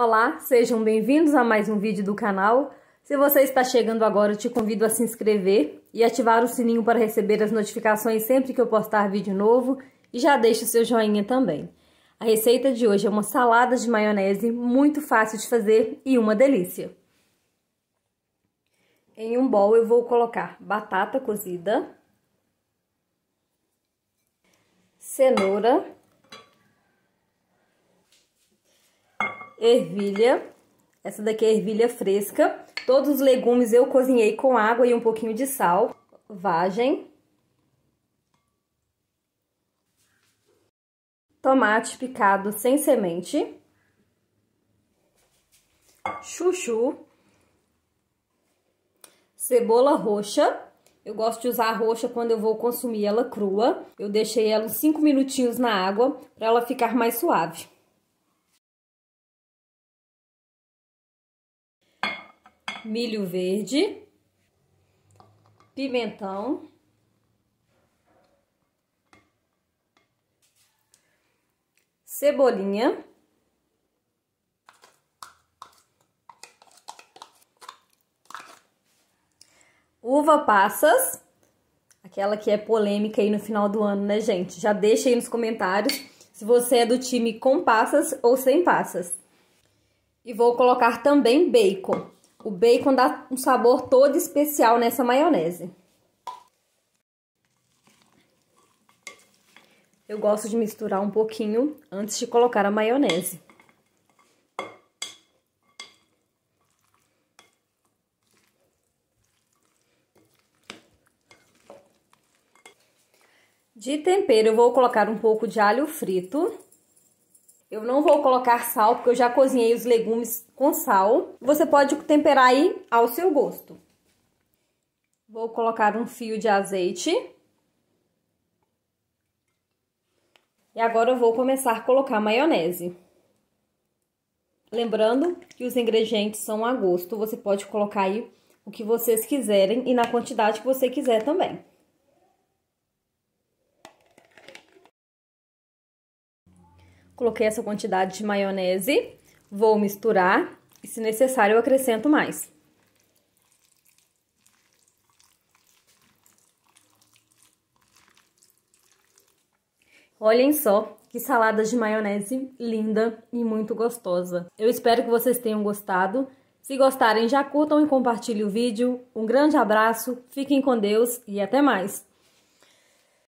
Olá, sejam bem-vindos a mais um vídeo do canal. Se você está chegando agora, eu te convido a se inscrever e ativar o sininho para receber as notificações sempre que eu postar vídeo novo e já deixa o seu joinha também. A receita de hoje é uma salada de maionese muito fácil de fazer e uma delícia. Em um bol eu vou colocar batata cozida, cenoura, ervilha. Essa daqui é ervilha fresca. Todos os legumes eu cozinhei com água e um pouquinho de sal. Vagem. Tomate picado sem semente. Chuchu. Cebola roxa. Eu gosto de usar a roxa quando eu vou consumir ela crua. Eu deixei ela uns 5 minutinhos na água para ela ficar mais suave. milho verde, pimentão, cebolinha, uva passas, aquela que é polêmica aí no final do ano, né, gente? Já deixa aí nos comentários se você é do time com passas ou sem passas. E vou colocar também bacon. O bacon dá um sabor todo especial nessa maionese. Eu gosto de misturar um pouquinho antes de colocar a maionese. De tempero, eu vou colocar um pouco de alho frito. Eu não vou colocar sal, porque eu já cozinhei os legumes com sal. Você pode temperar aí ao seu gosto. Vou colocar um fio de azeite. E agora eu vou começar a colocar maionese. Lembrando que os ingredientes são a gosto, você pode colocar aí o que vocês quiserem e na quantidade que você quiser também. Coloquei essa quantidade de maionese, vou misturar e, se necessário, eu acrescento mais. Olhem só que salada de maionese linda e muito gostosa. Eu espero que vocês tenham gostado. Se gostarem, já curtam e compartilhem o vídeo. Um grande abraço, fiquem com Deus e até mais!